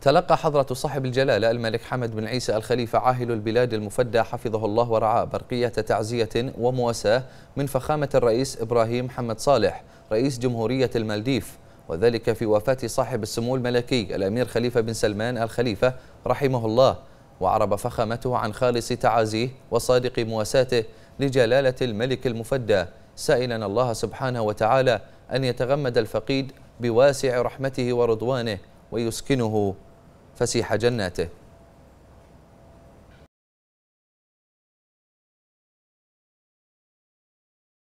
تلقى حضرة صاحب الجلالة الملك حمد بن عيسى الخليفة عاهل البلاد المفدى حفظه الله ورعاه برقية تعزية ومواساة من فخامة الرئيس إبراهيم حمد صالح رئيس جمهورية المالديف وذلك في وفاة صاحب السمو الملكي الأمير خليفة بن سلمان الخليفة رحمه الله وعرب فخامته عن خالص تعازيه وصادق مواساته لجلالة الملك المفدى سائلا الله سبحانه وتعالى أن يتغمد الفقيد بواسع رحمته ورضوانه ويسكنه فسيح جناته